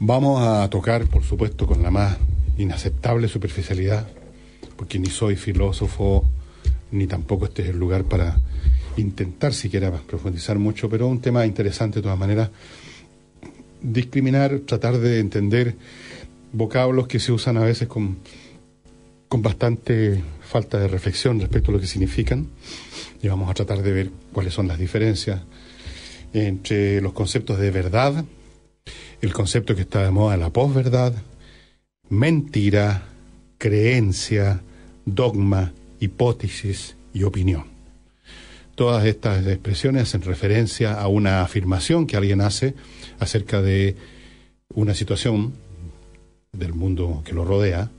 Vamos a tocar, por supuesto, con la más inaceptable superficialidad, porque ni soy filósofo, ni tampoco este es el lugar para intentar siquiera profundizar mucho, pero un tema interesante de todas maneras. Discriminar, tratar de entender vocablos que se usan a veces con, con bastante falta de reflexión respecto a lo que significan y vamos a tratar de ver cuáles son las diferencias entre los conceptos de verdad el concepto que está de moda, la posverdad, mentira, creencia, dogma, hipótesis y opinión. Todas estas expresiones hacen referencia a una afirmación que alguien hace acerca de una situación del mundo que lo rodea.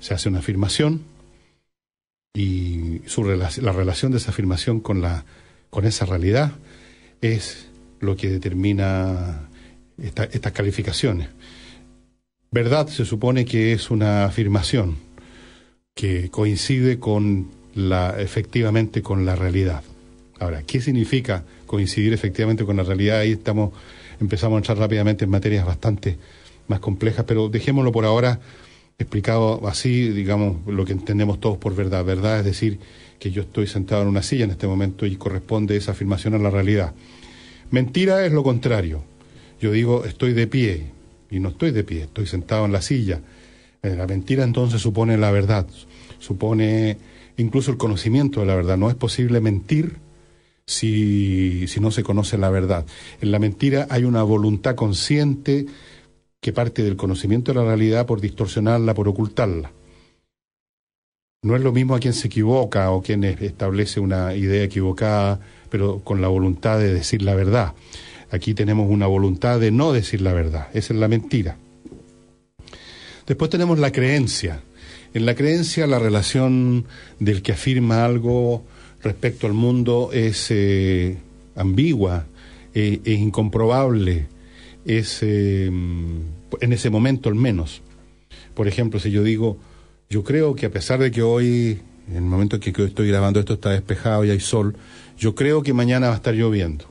Se hace una afirmación y su la relación de esa afirmación con, la, con esa realidad es lo que determina estas calificaciones. Verdad se supone que es una afirmación que coincide con la, efectivamente con la realidad. Ahora, ¿qué significa coincidir efectivamente con la realidad? Ahí estamos, empezamos a entrar rápidamente en materias bastante más complejas, pero dejémoslo por ahora explicado así, digamos, lo que entendemos todos por verdad. Verdad es decir que yo estoy sentado en una silla en este momento y corresponde esa afirmación a la realidad. Mentira es lo contrario. Yo digo, estoy de pie, y no estoy de pie, estoy sentado en la silla. Eh, la mentira entonces supone la verdad, supone incluso el conocimiento de la verdad. No es posible mentir si, si no se conoce la verdad. En la mentira hay una voluntad consciente que parte del conocimiento de la realidad por distorsionarla, por ocultarla. No es lo mismo a quien se equivoca o quien establece una idea equivocada, pero con la voluntad de decir la verdad. Aquí tenemos una voluntad de no decir la verdad, esa es la mentira. Después tenemos la creencia. En la creencia la relación del que afirma algo respecto al mundo es eh, ambigua, eh, es incomprobable, es eh, en ese momento al menos. Por ejemplo, si yo digo, yo creo que a pesar de que hoy, en el momento en que estoy grabando esto está despejado y hay sol, yo creo que mañana va a estar lloviendo.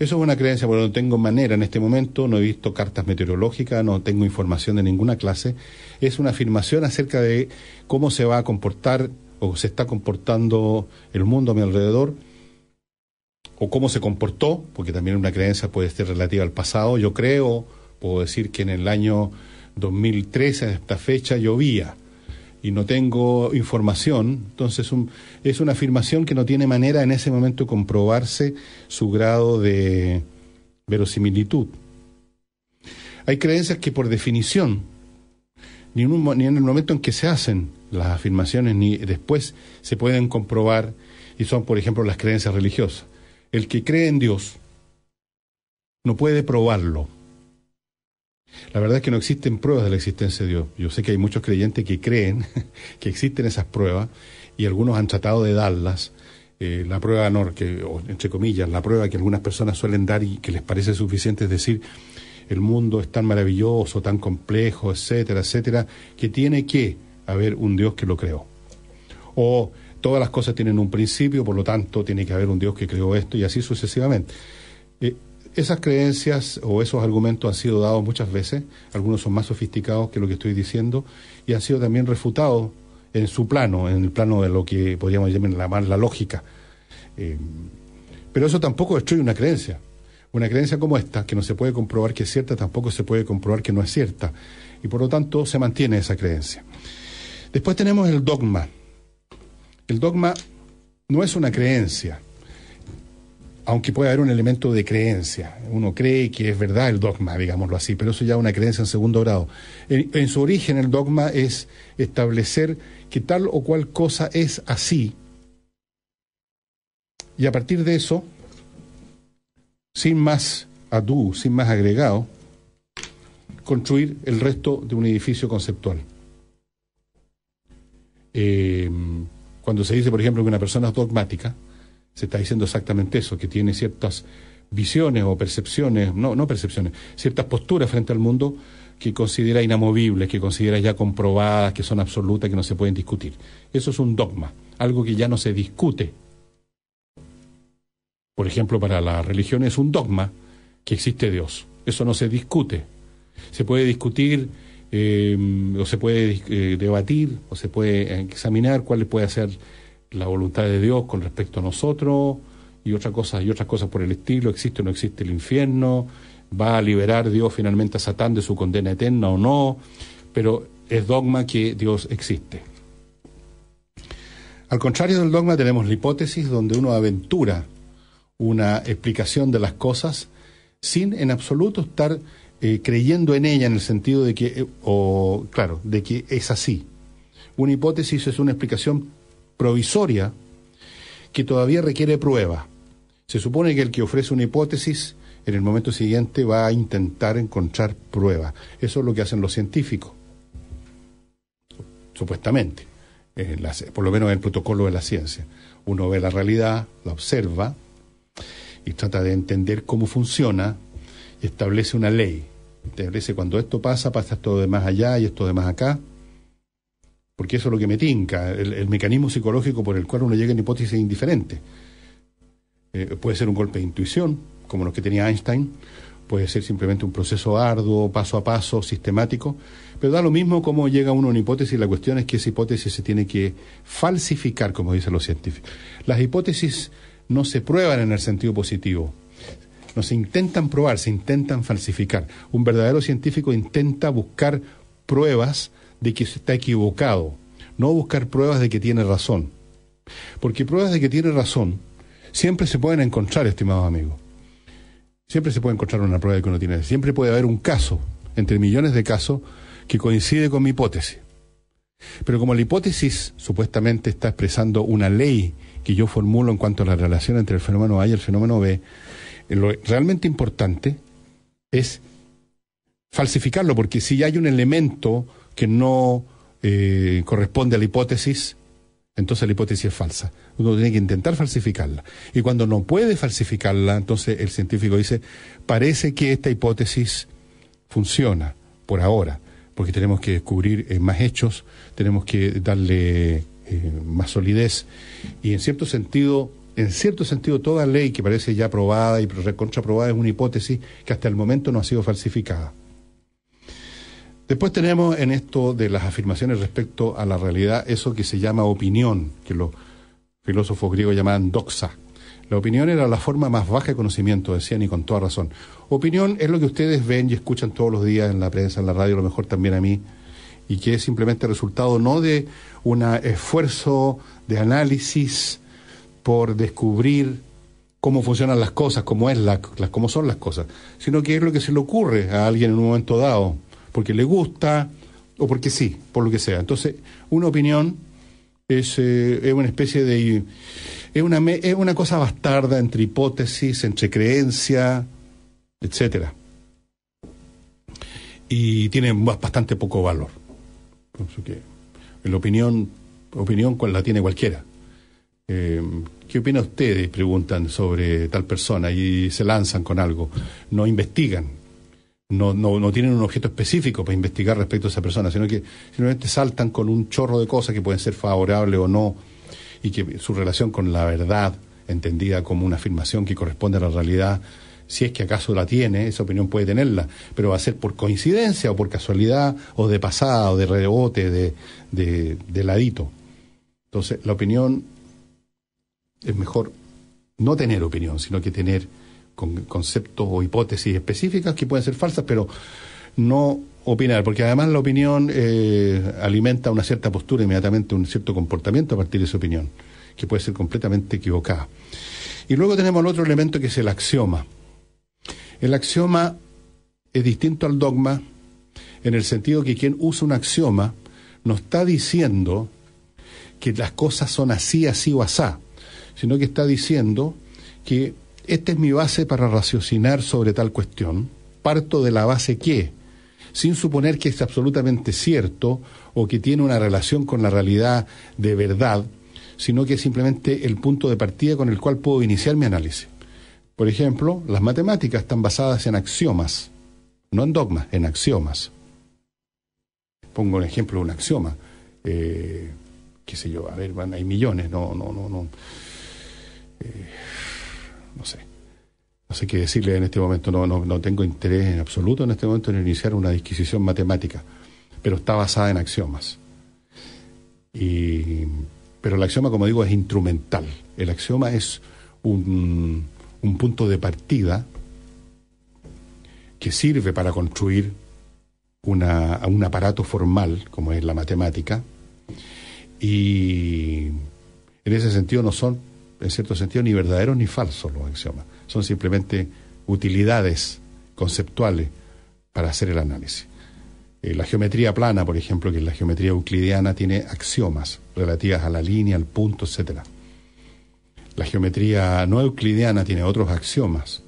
Eso es una creencia, porque no tengo manera en este momento, no he visto cartas meteorológicas, no tengo información de ninguna clase. Es una afirmación acerca de cómo se va a comportar o se está comportando el mundo a mi alrededor o cómo se comportó, porque también una creencia puede ser relativa al pasado. Yo creo, puedo decir que en el año 2013, a esta fecha, llovía y no tengo información, entonces es una afirmación que no tiene manera en ese momento comprobarse su grado de verosimilitud. Hay creencias que por definición, ni en el momento en que se hacen las afirmaciones, ni después se pueden comprobar, y son, por ejemplo, las creencias religiosas. El que cree en Dios no puede probarlo la verdad es que no existen pruebas de la existencia de Dios. Yo sé que hay muchos creyentes que creen que existen esas pruebas y algunos han tratado de darlas. Eh, la prueba que, entre comillas, la prueba que algunas personas suelen dar y que les parece suficiente es decir, el mundo es tan maravilloso, tan complejo, etcétera, etcétera, que tiene que haber un Dios que lo creó. O todas las cosas tienen un principio, por lo tanto tiene que haber un Dios que creó esto y así sucesivamente. Eh, esas creencias o esos argumentos han sido dados muchas veces, algunos son más sofisticados que lo que estoy diciendo, y han sido también refutados en su plano, en el plano de lo que podríamos llamar la, lógica. Eh, pero eso tampoco destruye una creencia. Una creencia como esta, que no se puede comprobar que es cierta, tampoco se puede comprobar que no es cierta. Y por lo tanto se mantiene esa creencia. Después tenemos el dogma. El dogma no es una creencia, aunque puede haber un elemento de creencia. Uno cree que es verdad el dogma, digámoslo así, pero eso ya es una creencia en segundo grado. En, su origen el dogma es establecer que tal o cual cosa es así. Y a partir de eso, sin más adú, sin más agregado, construir el resto de un edificio conceptual. Eh, cuando se dice, por ejemplo, que una persona es dogmática, se está diciendo exactamente eso, que tiene ciertas visiones o percepciones, no, no percepciones, ciertas posturas frente al mundo que considera inamovibles, que considera ya comprobadas, que son absolutas, que no se pueden discutir. Eso es un dogma, algo que ya no se discute. Por ejemplo, para la religión es un dogma que existe Dios. Eso no se discute. Se puede discutir eh, o se puede eh, debatir o se puede eh, examinar cuál puede ser la voluntad de Dios con respecto a nosotros y otras cosas y otras cosas por el estilo, existe o no existe el infierno, va a liberar Dios finalmente a Satán de su condena eterna o no, pero es dogma que Dios existe. Al contrario del dogma tenemos la hipótesis donde uno aventura una explicación de las cosas sin en absoluto estar eh, creyendo en ella en el sentido de que, eh, o claro, de que es así. Una hipótesis es una explicación provisoria que todavía requiere prueba. Se supone que el que ofrece una hipótesis en el momento siguiente va a intentar encontrar prueba. Eso es lo que hacen los científicos, supuestamente, por lo menos en el protocolo de la ciencia. Uno ve la realidad, la observa y trata de entender cómo funciona y establece una ley. Establece cuando esto pasa, pasa esto de más allá y esto de más acá porque eso es lo que me tinca, el, mecanismo psicológico por el cual uno llega a una hipótesis indiferente. Eh, puede ser un golpe de intuición, como los que tenía Einstein, puede ser simplemente un proceso arduo, paso a paso, sistemático, pero da lo mismo cómo llega uno a una hipótesis, la cuestión es que esa hipótesis se tiene que falsificar, como dicen los científicos. Las hipótesis no se prueban en el sentido positivo, no se intentan probar, se intentan falsificar. Un verdadero científico intenta buscar pruebas de que se está equivocado, no buscar pruebas de que tiene razón. Porque pruebas de que tiene razón siempre se pueden encontrar, estimado amigo... Siempre se puede encontrar una prueba de que no tiene. Siempre puede haber un caso, entre millones de casos, que coincide con mi hipótesis. Pero como la hipótesis supuestamente está expresando una ley que yo formulo en cuanto a la relación entre el fenómeno A y el fenómeno B, lo realmente importante es falsificarlo, porque si hay un elemento que no eh, corresponde a la hipótesis, entonces la hipótesis es falsa. Uno tiene que intentar falsificarla. Y cuando no puede falsificarla, entonces el científico dice, parece que esta hipótesis funciona por ahora, porque tenemos que descubrir eh, más hechos, tenemos que darle eh, más solidez. Y en cierto sentido, en cierto sentido, toda ley que parece ya aprobada y contraprobada es una hipótesis que hasta el momento no ha sido falsificada. Después tenemos en esto de las afirmaciones respecto a la realidad eso que se llama opinión, que los filósofos griegos llamaban doxa. La opinión era la forma más baja de conocimiento, decían, y con toda razón. Opinión es lo que ustedes ven y escuchan todos los días en la prensa, en la radio, a lo mejor también a mí, y que es simplemente resultado no de un esfuerzo de análisis por descubrir cómo funcionan las cosas, cómo, es cómo son las cosas, sino que es lo que se le ocurre a alguien en un momento dado porque le gusta o porque sí, por lo que sea. Entonces, una opinión es, eh, es una especie de... Es una, es una cosa bastarda entre hipótesis, entre creencia, etcétera. Y tiene bastante poco valor. la opinión, opinión la tiene cualquiera. Em, ¿Qué opina ustedes? Preguntan sobre tal persona y se lanzan con algo. No investigan no, no, tienen un objeto específico para investigar respecto a esa persona, sino que simplemente saltan con un chorro de cosas que pueden ser favorables o no, y que su relación con la verdad, entendida como una afirmación que corresponde a la realidad, si es que acaso la tiene, esa opinión puede tenerla, pero va a ser por coincidencia o por casualidad o de pasada o de rebote, de, de, de ladito. Entonces, la opinión es mejor no tener opinión, sino que tener con conceptos o hipótesis específicas que pueden ser falsas, pero no opinar, porque además la opinión eh, alimenta una cierta postura, inmediatamente un cierto comportamiento a partir de esa opinión, que puede ser completamente equivocada. Y luego tenemos el otro elemento que es el axioma. El axioma es distinto al dogma en el sentido que quien usa un axioma no está diciendo que las cosas son así, así o asá, sino que está diciendo que esta es mi base para raciocinar sobre tal cuestión, parto de la base que, sin suponer que es absolutamente cierto o que tiene una relación con la realidad de verdad, sino que es simplemente el punto de partida con el cual puedo iniciar mi análisis. Por ejemplo, las matemáticas están basadas en axiomas, no en dogmas, en axiomas. Pongo un ejemplo de un axioma. Eh, qué sé yo, a ver, hay millones, no, no, no, no. Eh, no sé. No sé qué decirle en este momento, no, no, no tengo interés en absoluto en este momento en iniciar una disquisición matemática, pero está basada en axiomas. pero el axioma, como digo, es instrumental. El axioma es un, un punto de partida que sirve para construir una, un aparato formal, como es la matemática, y en ese sentido no son en cierto sentido, ni verdaderos ni falsos los axiomas. Son simplemente utilidades conceptuales para hacer el análisis. Eh, la geometría plana, por ejemplo, que es la geometría euclidiana, tiene axiomas relativas a la línea, al punto, etc. La geometría no euclidiana tiene otros axiomas.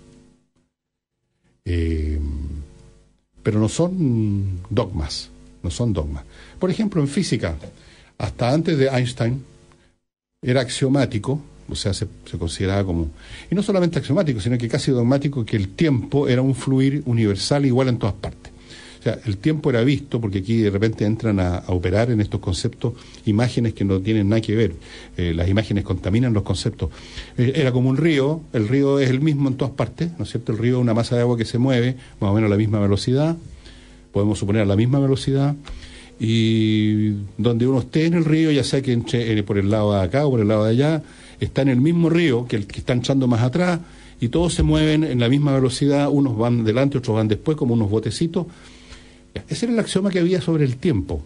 Eh, pero no son dogmas, no son dogmas. Por ejemplo, en física, hasta antes de Einstein, era axiomático o sea, se, consideraba como, y no solamente axiomático, sino que casi dogmático, que el tiempo era un fluir universal igual en todas partes. O sea, el tiempo era visto, porque aquí de repente entran a, operar en estos conceptos imágenes que no tienen nada que ver. Eh, las imágenes contaminan los conceptos. Eh, era como un río, el río es el mismo en todas partes, ¿no es cierto? El río es una masa de agua que se mueve más o menos a la misma velocidad, podemos suponer a la misma velocidad y donde uno esté en el río, ya sea que entre eh, por el lado de acá o por el lado de allá, está en el mismo río que el que está echando más atrás y todos se mueven en la misma velocidad, unos van delante, otros van después, como unos botecitos. Ese era el axioma que había sobre el tiempo,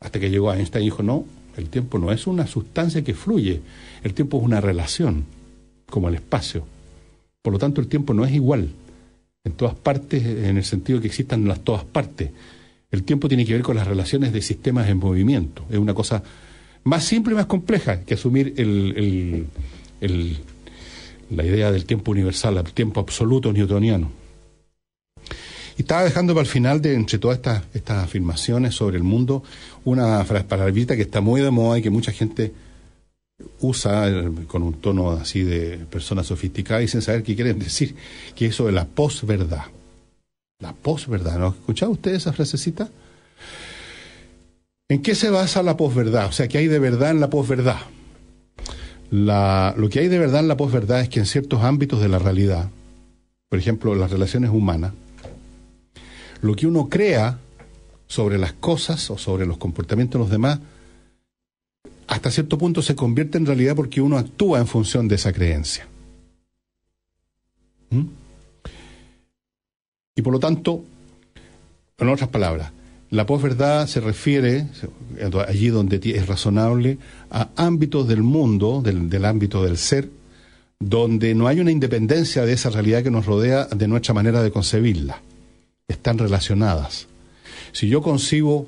hasta que llegó Einstein y dijo, no, el tiempo no es una sustancia que fluye, el tiempo es una relación, como el espacio. Por lo tanto, el tiempo no es igual en todas partes, en el sentido que existan las todas partes. El tiempo tiene que ver con las relaciones de sistemas en movimiento. Es una cosa más simple y más compleja que asumir el, la idea del tiempo universal, el tiempo absoluto newtoniano. Y estaba dejando para el final, de entre todas estas, estas afirmaciones sobre el mundo, una frase palabrita que está muy de moda y que mucha gente usa eh, con un tono así de persona sofisticada y sin saber qué quieren decir, que eso sobre la posverdad. La posverdad, ¿no? ¿Escuchado usted esa frasecita? ¿En qué se basa la posverdad? O sea, ¿qué hay de verdad en la posverdad? lo que hay de verdad en la posverdad es que en ciertos ámbitos de la realidad, por ejemplo, las relaciones humanas, lo que uno crea sobre las cosas o sobre los comportamientos de los demás, hasta cierto punto se convierte en realidad porque uno actúa en función de esa creencia. ¿Mm? Y por lo tanto, en otras palabras, la posverdad se refiere, allí donde es razonable, a ámbitos del mundo, del, ámbito del ser, donde no hay una independencia de esa realidad que nos rodea de nuestra manera de concebirla. Están relacionadas. Si yo concibo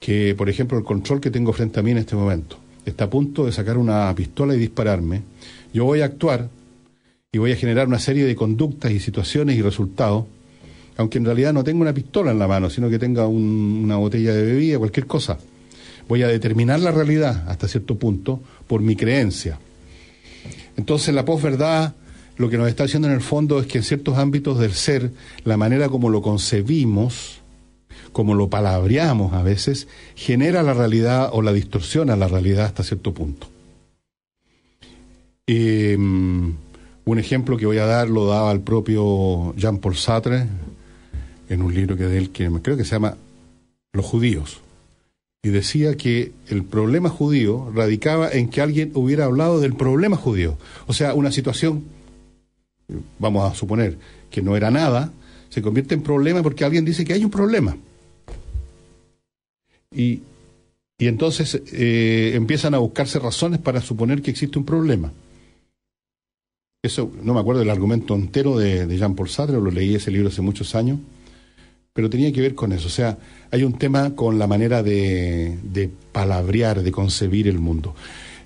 que, por ejemplo, el control que tengo frente a mí en este momento está a punto de sacar una pistola y dispararme, yo voy a actuar y voy a generar una serie de conductas y situaciones y resultados aunque en realidad no tenga una pistola en la mano, sino que tenga una botella de bebida, cualquier cosa. Voy a determinar la realidad hasta cierto punto por mi creencia. Entonces la posverdad lo que nos está haciendo en el fondo es que en ciertos ámbitos del ser, la manera como lo concebimos, como lo palabreamos a veces, genera la realidad o la distorsiona la realidad hasta cierto punto. Em, un ejemplo que voy a dar lo daba el propio Jean-Paul Sartre, en un libro que de él, que creo que se llama Los judíos, y decía que el problema judío radicaba en que alguien hubiera hablado del problema judío. O sea, una situación, vamos a suponer, que no era nada, se convierte en problema porque alguien dice que hay un problema. Y, y entonces eh, empiezan a buscarse razones para suponer que existe un problema. Eso, no me acuerdo del argumento entero de, de Jean-Paul Sartre, lo leí ese libro hace muchos años pero tenía que ver con eso. O sea, hay un tema con la manera de, palabrear, de concebir el mundo.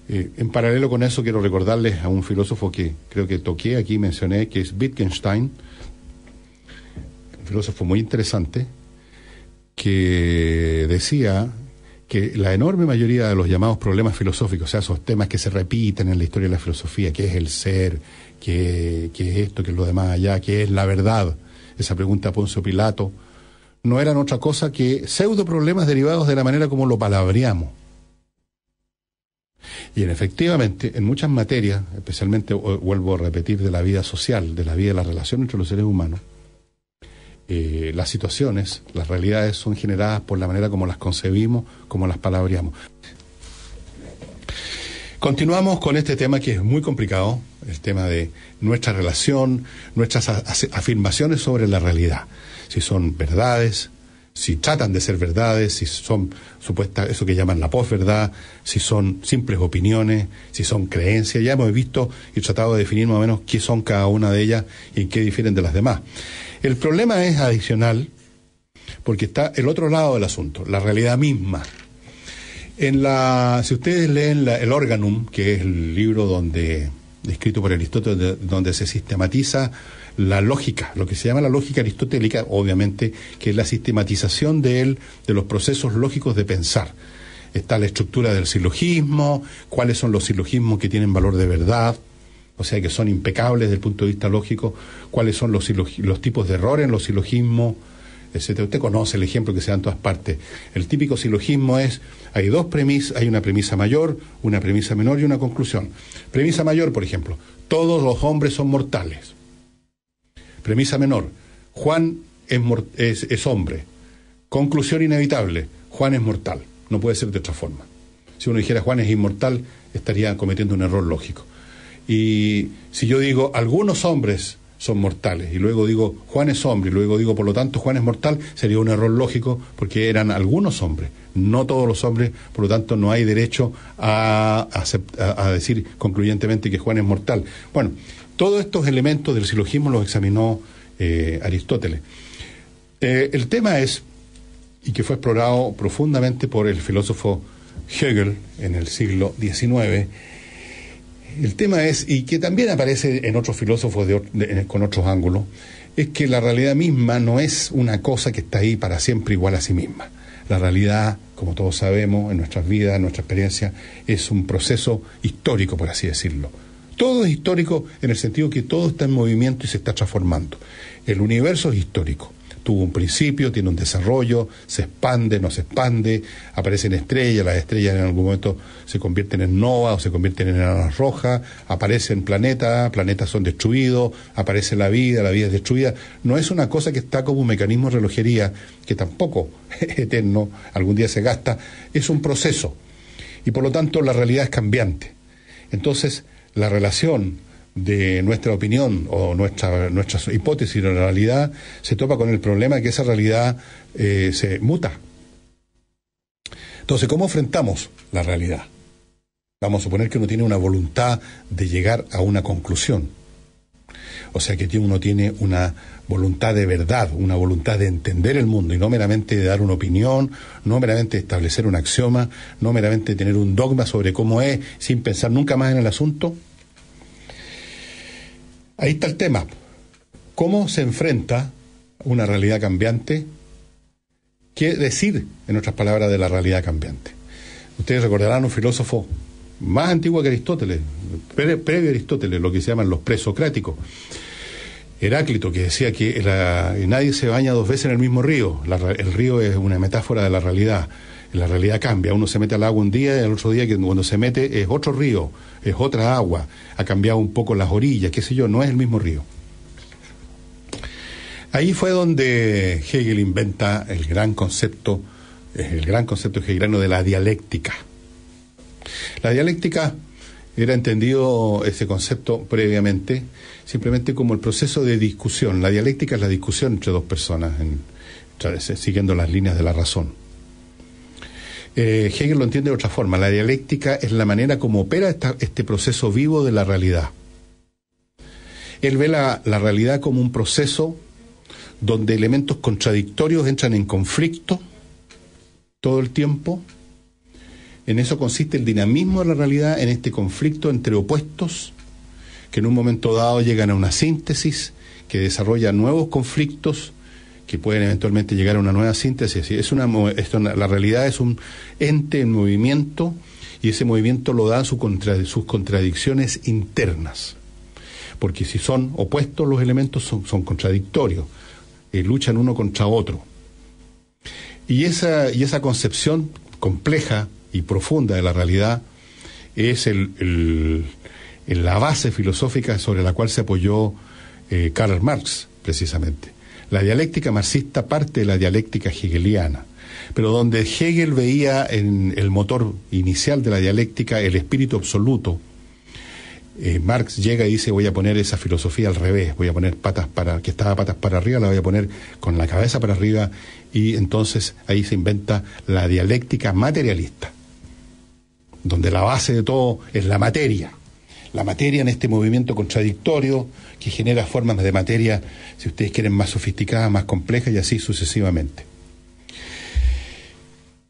Eh, en paralelo con eso, quiero recordarles a un filósofo que creo que toqué aquí, mencioné, que es Wittgenstein, un filósofo muy interesante, que decía que la enorme mayoría de los llamados problemas filosóficos, o sea, esos temas que se repiten en la historia de la filosofía, qué es el ser, qué, qué es esto, qué es lo demás allá, qué es la verdad, esa pregunta a Poncio Pilato, no eran otra cosa que pseudo problemas derivados de la manera como lo palabreamos. Y en efectivamente, en muchas materias, especialmente eh, vuelvo a repetir de la vida social, de la vida de la relación entre los seres humanos, eh, las situaciones, las realidades son generadas por la manera como las concebimos, como las palabreamos. Continuamos con este tema que es muy complicado, el tema de nuestra relación, nuestras afirmaciones sobre la realidad si son verdades, si tratan de ser verdades, si son supuestas, eso que llaman la posverdad, si son simples opiniones, si son creencias. Ya hemos visto y tratado de definir más o menos qué son cada una de ellas y en qué difieren de las demás. El problema es adicional porque está el otro lado del asunto, la realidad misma. En la, si ustedes leen el Organum, que es el libro donde escrito por Aristóteles, donde se sistematiza la lógica, lo que se llama la lógica aristotélica, obviamente, que es la sistematización de él, de los procesos lógicos de pensar. Está la estructura del silogismo, cuáles son los silogismos que tienen valor de verdad, o sea, que son impecables desde el punto de vista lógico, cuáles son los, tipos de error en los silogismos, etc. Usted conoce el ejemplo que se da en todas partes. El típico silogismo es, hay dos premisas, hay una premisa mayor, una premisa menor y una conclusión. Premisa mayor, por ejemplo, todos los hombres son mortales. Premisa menor, Juan es, es, hombre. Conclusión inevitable, Juan es mortal, no puede ser de otra forma. Si uno dijera Juan es inmortal, estaría cometiendo un error lógico. Y si yo digo algunos hombres son mortales. Y luego digo, Juan es hombre, y luego digo, por lo tanto, Juan es mortal, sería un error lógico porque eran algunos hombres, no todos los hombres, por lo tanto, no hay derecho a, a decir concluyentemente que Juan es mortal. Bueno, todos estos elementos del silogismo los examinó eh, Aristóteles. Eh, el tema es, y que fue explorado profundamente por el filósofo Hegel en el siglo XIX, el tema es, y que también aparece en otros filósofos con otros ángulos, es que la realidad misma no es una cosa que está ahí para siempre igual a sí misma. La realidad, como todos sabemos, en nuestras vidas, en nuestra experiencia, es un proceso histórico, por así decirlo todo es histórico en el sentido que todo está en movimiento y se está transformando. El universo es histórico. Tuvo un principio, tiene un desarrollo, se expande, no se expande, aparecen estrellas, las estrellas en algún momento se convierten en nova o se convierten en enanas rojas, aparecen planetas, planetas son destruidos, aparece la vida, la vida es destruida. No es una cosa que está como un mecanismo de relojería, que tampoco es eterno, algún día se gasta, es un proceso. Y por lo tanto la realidad es cambiante. Entonces, la relación de nuestra opinión o nuestra, hipótesis con la realidad se topa con el problema de que esa realidad eh, se muta. Entonces, ¿cómo enfrentamos la realidad? Vamos a suponer que uno tiene una voluntad de llegar a una conclusión o sea que uno tiene una voluntad de verdad, una voluntad de entender el mundo y no meramente de dar una opinión, no meramente establecer un axioma, no meramente tener un dogma sobre cómo es sin pensar nunca más en el asunto. Ahí está el tema. ¿Cómo se enfrenta una realidad cambiante? ¿Qué decir, en otras palabras, de la realidad cambiante? Ustedes recordarán un filósofo más antiguo que Aristóteles, previo a Aristóteles, lo que se llaman los presocráticos, Heráclito, que decía que nadie se baña dos veces en el mismo río. el río es una metáfora de la realidad. La realidad cambia. Uno se mete al agua un día y el otro día, cuando se mete, es otro río, es otra agua. Ha cambiado un poco las orillas, qué sé yo, no es el mismo río. Ahí fue donde Hegel inventa el gran concepto, el gran concepto hegeliano de la dialéctica. La dialéctica era entendido ese concepto previamente simplemente como el proceso de discusión. La dialéctica es la discusión entre dos personas, eh, siguiendo las líneas de la razón. Eh, Hegel lo entiende de otra forma. La dialéctica es la manera como opera este proceso vivo de la realidad. Él ve la realidad como un proceso donde elementos contradictorios entran en conflicto todo el tiempo. En eso consiste el dinamismo de la realidad, en este conflicto entre opuestos que en un momento dado llegan a una síntesis, que desarrolla nuevos conflictos que pueden eventualmente llegar a una nueva síntesis. Es la realidad es un ente en movimiento y ese movimiento lo da sus contradicciones internas. Porque si son opuestos los elementos son, contradictorios, y eh, luchan uno contra otro. Y esa, y esa concepción compleja y profunda de la realidad es el en la base filosófica sobre la cual se apoyó eh, Karl Marx, precisamente. La dialéctica marxista parte de la dialéctica hegeliana, pero donde Hegel veía en el motor inicial de la dialéctica el espíritu absoluto, eh, Marx llega y dice voy a poner esa filosofía al revés, voy a poner patas para, que estaba patas para arriba, la voy a poner con la cabeza para arriba y entonces ahí se inventa la dialéctica materialista, donde la base de todo es la materia la materia en este movimiento contradictorio que genera formas de materia, si ustedes quieren, más sofisticadas, más complejas y así sucesivamente.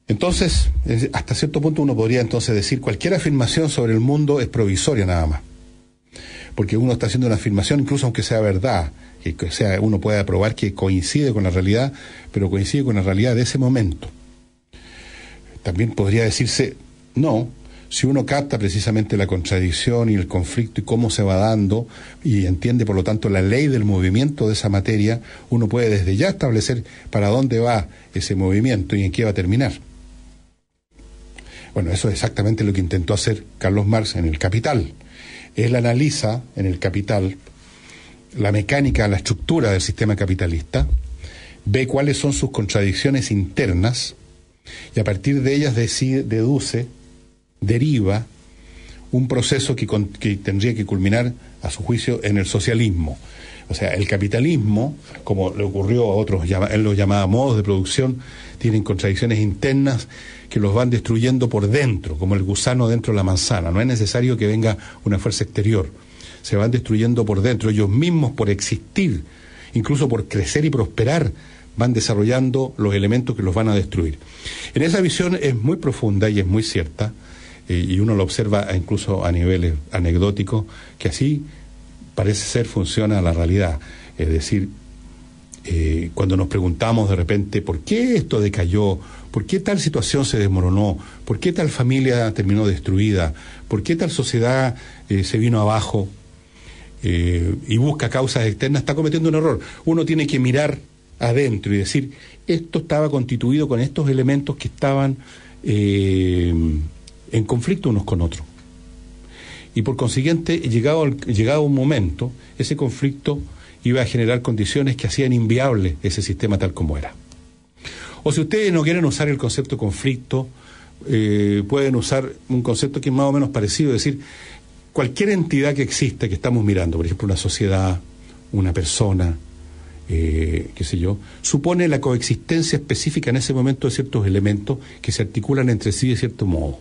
Entonces, hasta cierto punto uno podría entonces decir cualquier afirmación sobre el mundo es provisoria nada más. Porque uno está haciendo una afirmación, incluso aunque sea verdad, que sea, uno pueda probar que coincide con la realidad, pero coincide con la realidad de ese momento. También podría decirse, no, si uno capta precisamente la contradicción y el conflicto y cómo se va dando y entiende por lo tanto la ley del movimiento de esa materia, uno puede desde ya establecer para dónde va ese movimiento y en qué va a terminar. Bueno, eso es exactamente lo que intentó hacer Carlos Marx en El Capital. Él analiza en El Capital la mecánica, la estructura del sistema capitalista, ve cuáles son sus contradicciones internas y a partir de ellas deduce deriva un proceso que, tendría que culminar, a su juicio, en el socialismo. O sea, el capitalismo, como le ocurrió a otros, él los llamaba modos de producción, tienen contradicciones internas que los van destruyendo por dentro, como el gusano dentro de la manzana. No es necesario que venga una fuerza exterior. Se van destruyendo por dentro. Ellos mismos, por existir, incluso por crecer y prosperar, van desarrollando los elementos que los van a destruir. En esa visión es muy profunda y es muy cierta y uno lo observa incluso a niveles eh, anecdóticos, que así parece ser funciona la realidad. Es decir, eh, cuando nos preguntamos de repente por qué esto decayó, por qué tal situación se desmoronó, por qué tal familia terminó destruida, por qué tal sociedad eh, se vino abajo y busca causas externas, está cometiendo un error. Uno tiene que mirar adentro y decir, esto estaba constituido con estos elementos que estaban en conflicto unos con otros. Y por consiguiente, llegado, llegado un momento, ese conflicto iba a generar condiciones que hacían inviable ese sistema tal como era. O si ustedes no quieren usar el concepto conflicto, eh, pueden usar un concepto que es más o menos parecido, es decir, cualquier entidad que exista que estamos mirando, por ejemplo, una sociedad, una persona, eh, qué sé yo, supone la coexistencia específica en ese momento de ciertos elementos que se articulan entre sí de cierto modo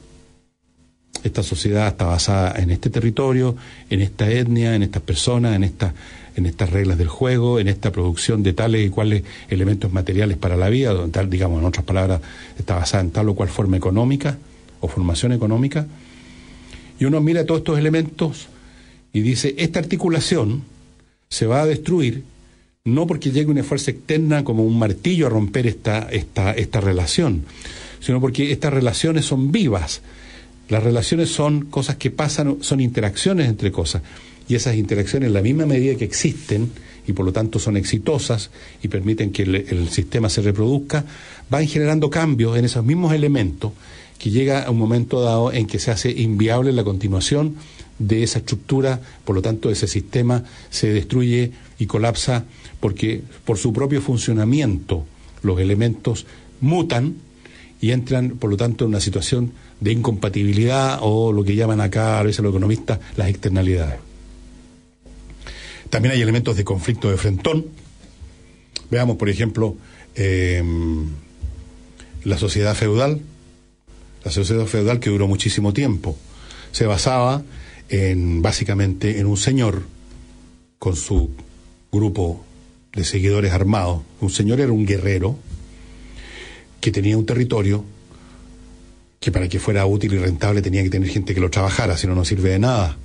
esta sociedad está basada en este territorio, en esta etnia, en estas personas, en estas en estas reglas del juego, en esta producción de tales y cuales elementos materiales para la vida, tal, digamos en otras palabras, está basada en tal o cual forma económica o formación económica. Y uno mira todos estos elementos y dice, esta articulación se va a destruir no porque llegue una fuerza externa como un martillo a romper esta, esta relación, sino porque estas relaciones son vivas las relaciones son cosas que pasan, son interacciones entre cosas. Y esas interacciones, en la misma medida que existen, y por lo tanto son exitosas y permiten que el, sistema se reproduzca, van generando cambios en esos mismos elementos que llega a un momento dado en que se hace inviable la continuación de esa estructura, por lo tanto ese sistema se destruye y colapsa porque por su propio funcionamiento los elementos mutan y entran, por lo tanto, en una situación de incompatibilidad o lo que llaman acá a veces los economistas las externalidades. También hay elementos de conflicto de frentón. Veamos, por ejemplo, em, la sociedad feudal. La sociedad feudal que duró muchísimo tiempo. Se basaba en, básicamente en un señor con su grupo de seguidores armados. Un señor era un guerrero que tenía un territorio que para que fuera útil y rentable tenía que tener gente que lo trabajara, si no, no sirve de nada.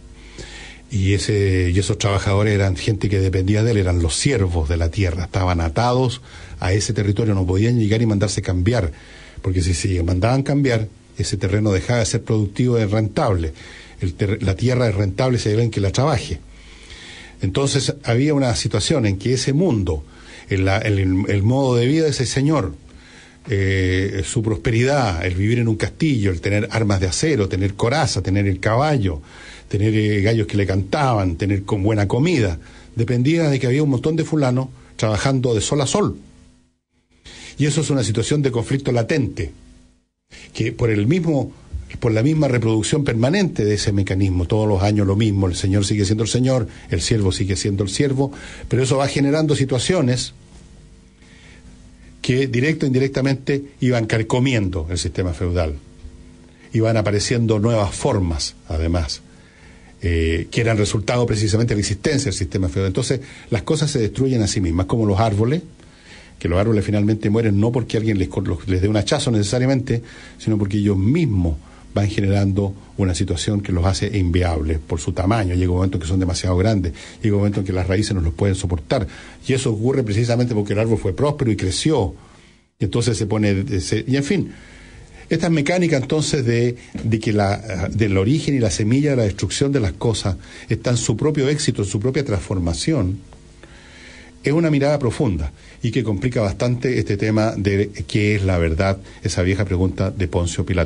Y, ese, y esos trabajadores eran gente que dependía de él, eran los siervos de la tierra, estaban atados a ese territorio, no podían llegar y mandarse cambiar, porque si se mandaban cambiar, ese terreno dejaba de ser productivo y rentable. la tierra es rentable si en que la trabaje. Entonces había una situación en que ese mundo, el modo de vida de ese señor, eh, su prosperidad, el vivir en un castillo, el tener armas de acero, tener coraza, tener el caballo, tener eh, gallos que le cantaban, tener con buena comida, dependía de que había un montón de fulanos trabajando de sol a sol. Y eso es una situación de conflicto latente, que por el mismo por la misma reproducción permanente de ese mecanismo, todos los años lo mismo, el señor sigue siendo el señor, el siervo sigue siendo el siervo, pero eso va generando situaciones que directo e indirectamente iban carcomiendo el sistema feudal. Iban apareciendo nuevas formas, además, eh, que eran resultado precisamente de la existencia del sistema feudal. Entonces, las cosas se destruyen a sí mismas, como los árboles, que los árboles finalmente mueren no porque alguien les, les dé un hachazo necesariamente, sino porque ellos mismos van generando una situación que los hace inviables por su tamaño. Llega un momento en que son demasiado grandes, llega un momento en que las raíces no los pueden soportar. Y eso ocurre precisamente porque el árbol fue próspero y creció. Y entonces se pone... y en fin, esta mecánica entonces de, que la, del origen y la semilla de la destrucción de las cosas está en su propio éxito, en su propia transformación, es una mirada profunda y que complica bastante este tema de qué es la verdad, esa vieja pregunta de Poncio Pilato.